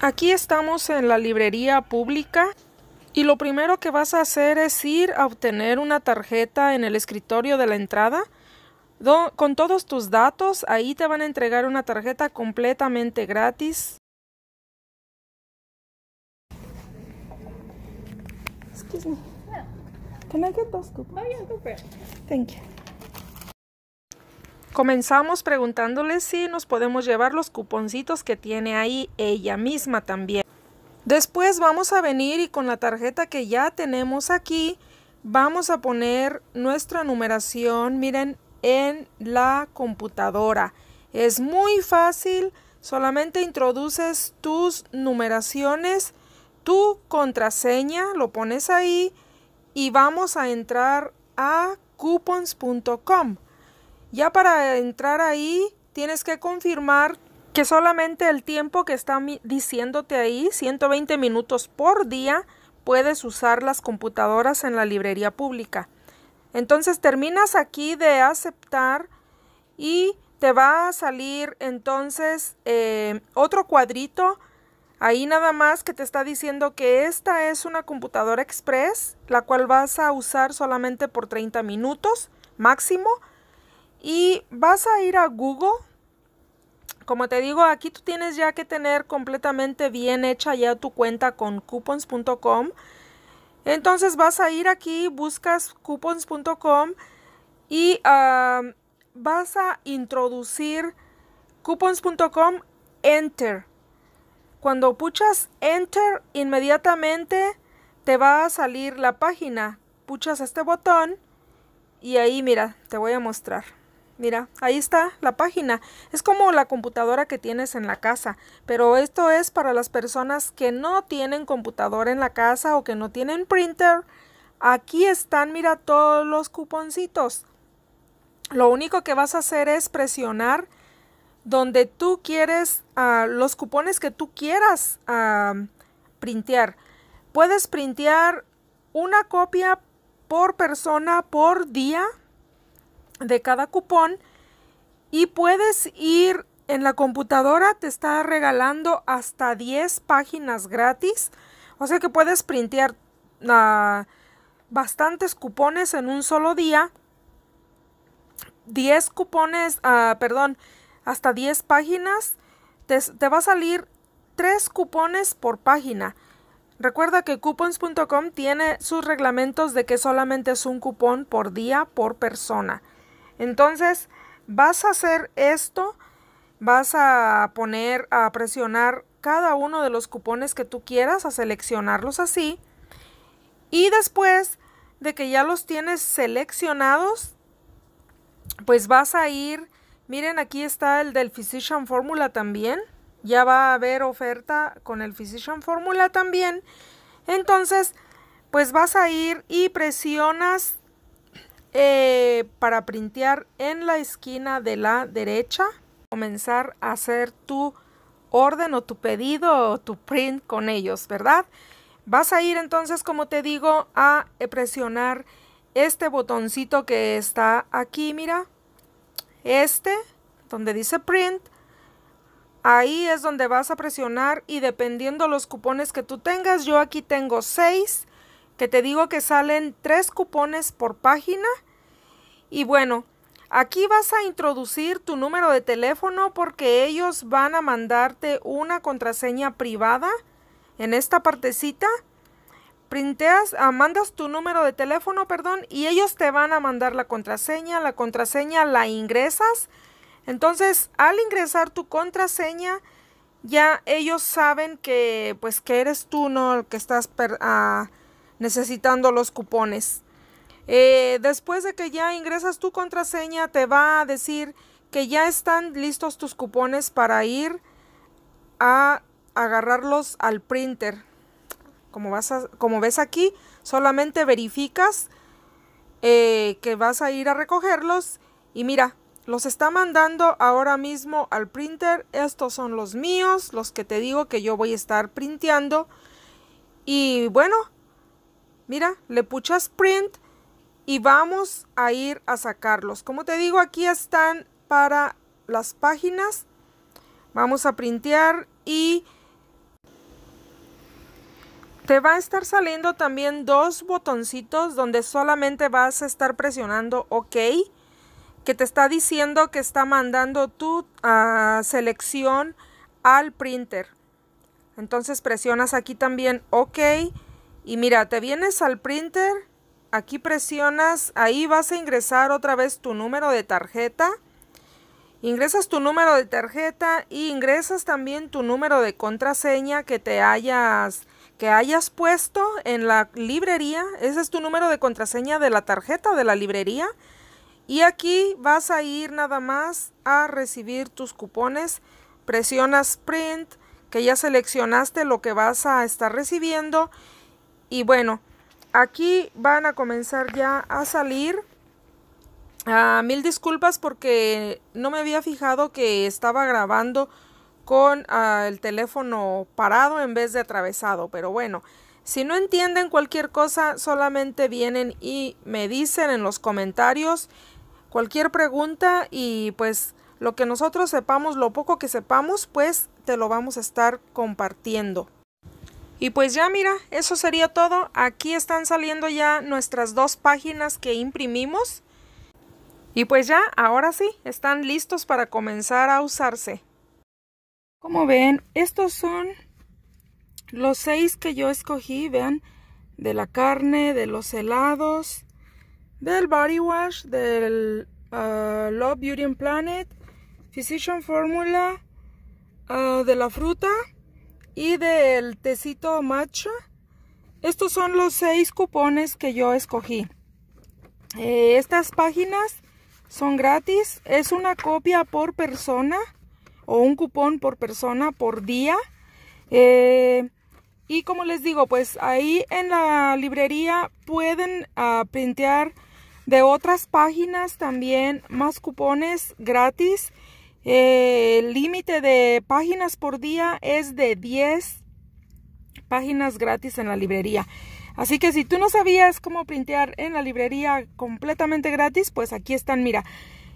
Aquí estamos en la librería pública y lo primero que vas a hacer es ir a obtener una tarjeta en el escritorio de la entrada. con todos tus datos, ahí te van a entregar una tarjeta completamente gratis Comenzamos preguntándole si nos podemos llevar los cuponcitos que tiene ahí ella misma también. Después vamos a venir y con la tarjeta que ya tenemos aquí, vamos a poner nuestra numeración, miren, en la computadora. Es muy fácil, solamente introduces tus numeraciones tu contraseña, lo pones ahí y vamos a entrar a coupons.com. Ya para entrar ahí tienes que confirmar que solamente el tiempo que está diciéndote ahí, 120 minutos por día, puedes usar las computadoras en la librería pública. Entonces terminas aquí de aceptar y te va a salir entonces eh, otro cuadrito Ahí nada más que te está diciendo que esta es una computadora express, la cual vas a usar solamente por 30 minutos máximo. Y vas a ir a Google. Como te digo, aquí tú tienes ya que tener completamente bien hecha ya tu cuenta con coupons.com. Entonces vas a ir aquí, buscas coupons.com y ah, vas a introducir coupons.com enter cuando puchas Enter, inmediatamente te va a salir la página. Puchas este botón y ahí, mira, te voy a mostrar. Mira, ahí está la página. Es como la computadora que tienes en la casa, pero esto es para las personas que no tienen computadora en la casa o que no tienen printer. Aquí están, mira, todos los cuponcitos. Lo único que vas a hacer es presionar donde tú quieres ah, los cupones que tú quieras ah, printear. Puedes printear una copia por persona por día de cada cupón y puedes ir en la computadora te está regalando hasta 10 páginas gratis. O sea que puedes printear ah, bastantes cupones en un solo día. 10 cupones, perdón, hasta 10 páginas, te, va a salir 3 cupones por página. Recuerda que coupons.com tiene sus reglamentos de que solamente es un cupón por día por persona. Entonces, vas a hacer esto, vas a poner a presionar cada uno de los cupones que tú quieras, a seleccionarlos así. Y después de que ya los tienes seleccionados, pues vas a ir Miren, aquí está el del Physician Formula también. Ya va a haber oferta con el Physician Formula también. Entonces, pues vas a ir y presionas eh, para printear en la esquina de la derecha. Comenzar a hacer tu orden o tu pedido o tu print con ellos, ¿verdad? Vas a ir entonces, como te digo, a presionar este botoncito que está aquí, mira este, donde dice print, ahí es donde vas a presionar y dependiendo los cupones que tú tengas, yo aquí tengo seis, que te digo que salen tres cupones por página. Y bueno, aquí vas a introducir tu número de teléfono porque ellos van a mandarte una contraseña privada en esta partecita printeas, ah, mandas tu número de teléfono, perdón, y ellos te van a mandar la contraseña, la contraseña la ingresas. Entonces, al ingresar tu contraseña, ya ellos saben que pues que eres tú no el que estás ah, necesitando los cupones. Eh, después de que ya ingresas tu contraseña, te va a decir que ya están listos tus cupones para ir a agarrarlos al printer. Como, vas como ves aquí, solamente verificas eh, que vas a ir a recogerlos y mira, los está mandando ahora mismo al printer. Estos son los míos, los que te digo que yo voy a estar printeando. Y bueno, mira, le puchas print y vamos a ir a sacarlos. Como te digo, aquí están para las páginas. Vamos a printear y te va a estar saliendo también dos botoncitos donde solamente vas a estar presionando OK, que te está diciendo que está mandando tu ah, selección al printer. Entonces presionas aquí también OK y mira, te vienes al printer, aquí presionas, ahí vas a ingresar otra vez tu número de tarjeta. Ingresas tu número de tarjeta y ingresas también tu número de contraseña que te hayas que hayas puesto en la librería. Ese es tu número de contraseña de la tarjeta de la librería. Y aquí vas a ir nada más a recibir tus cupones. Presionas print, que ya seleccionaste lo que vas a estar recibiendo. Y bueno, aquí van a comenzar ya a salir. Ah, mil disculpas porque no me había fijado que estaba grabando con ah, el teléfono parado en vez de atravesado. Pero bueno, si no entienden cualquier cosa, solamente vienen y me dicen en los comentarios cualquier pregunta y pues lo que nosotros sepamos, lo poco que sepamos, pues te lo vamos a estar compartiendo. Y pues ya mira, eso sería todo. Aquí están saliendo ya nuestras dos páginas que imprimimos. Y pues ya, ahora sí, están listos para comenzar a usarse. Como ven, estos son los seis que yo escogí, vean, de la carne, de los helados, del body wash, del ah, Love Beauty and Planet, Physician Formula, ah, de la fruta y del tecito matcha. Estos son los seis cupones que yo escogí. Eh, estas páginas son gratis, es una copia por persona o un cupón por persona por día. Eh, y como les digo, pues ahí en la librería pueden ah, pintear de otras páginas también más cupones gratis. Eh, el límite de páginas por día es de 10 páginas gratis en la librería. Así que si tú no sabías cómo printear en la librería completamente gratis, pues aquí están, mira.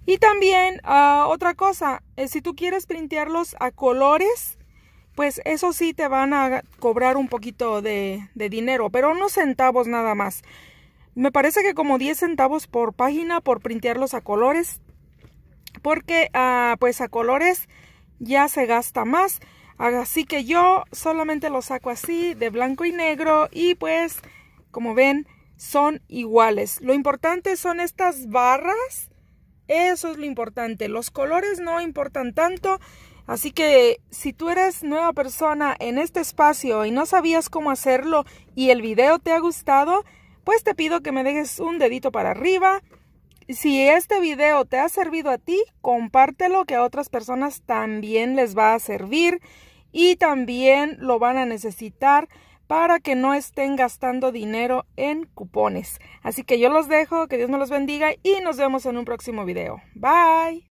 Y también ah, otra cosa, eh, si tú quieres printearlos a colores, pues eso sí te van a cobrar un poquito de, dinero, pero unos centavos nada más. Me parece que como 10 centavos por página por printearlos a colores, porque ah, pues a colores ya se gasta más. Así que yo solamente los saco así de blanco y negro y pues como ven son iguales. Lo importante son estas barras eso es lo importante. Los colores no importan tanto. Así que si tú eres nueva persona en este espacio y no sabías cómo hacerlo y el video te ha gustado, pues te pido que me dejes un dedito para arriba. Si este video te ha servido a ti, compártelo que a otras personas también les va a servir y también lo van a necesitar para que no estén gastando dinero en cupones. Así que yo los dejo, que Dios me los bendiga y nos vemos en un próximo video. Bye.